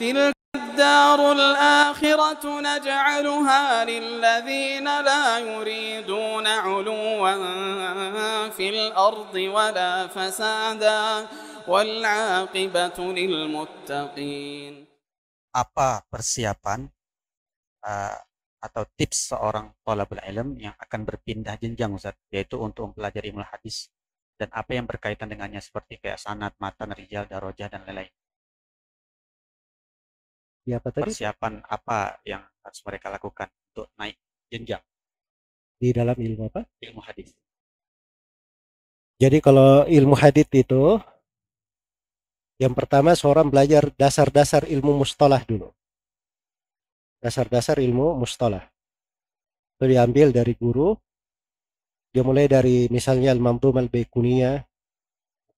تلك الدار الآخرة نجعلها للذين لا يريدون علوا في الأرض ولا فسادا والعاقبة للمتقين apa persiapan uh, atau tips seorang tolabul ilm yang akan berpindah jenjang Ustaz yaitu untuk mempelajari ilmu hadis dan apa yang berkaitan dengannya seperti kayak sanat, matan, rijal, darojah dan lain-lain ya apa tadi? Persiapan apa yang harus mereka lakukan untuk naik jenjang? Di dalam ilmu apa? Ilmu hadis. Jadi kalau ilmu hadis itu yang pertama seorang belajar dasar-dasar ilmu mustalah dulu. Dasar-dasar ilmu mustalah. Itu diambil dari guru. Dia mulai dari misalnya Al-Mamdum Al-Baikuniyah,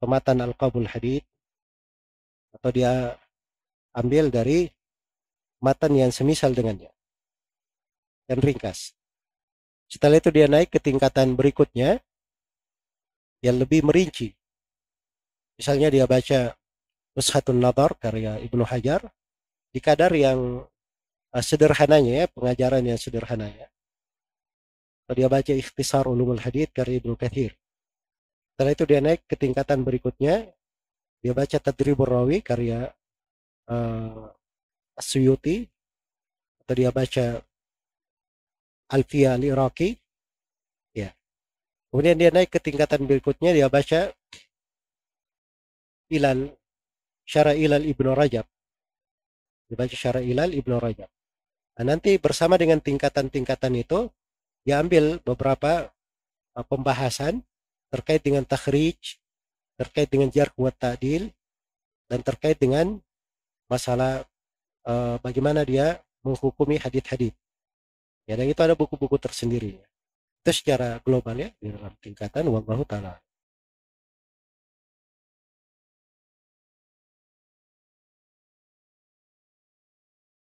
Pematan Al-Qabul Hadid atau dia ambil dari matan yang semisal dengannya. Dan ringkas. Setelah itu dia naik ke tingkatan berikutnya yang lebih merinci. Misalnya dia baca Nushatun Nadar karya Ibnu Hajar di kadar yang eh, sederhananya ya, pengajaran yang sederhananya. Atau dia baca Ikhtisar Ulumul Hadid karya Ibnu Kathir. Setelah itu dia naik ke tingkatan berikutnya, dia baca Tadribur Rawi karya eh, Suyuti atau dia baca Alfia al-Iraqi ya kemudian dia naik ke tingkatan berikutnya dia baca Ilal Syara Ilal Ibnu Rajab dia baca Syara Ilal Ibnu Rajab nah, nanti bersama dengan tingkatan-tingkatan itu dia ambil beberapa e, pembahasan terkait dengan takhrij terkait dengan jarak kuat ta'dil dan terkait dengan masalah uh, bagaimana dia menghukumi hadit-hadit, Ya, dan itu ada buku-buku tersendirinya. Itu secara global ya, di dalam tingkatan Wallahu ta'ala.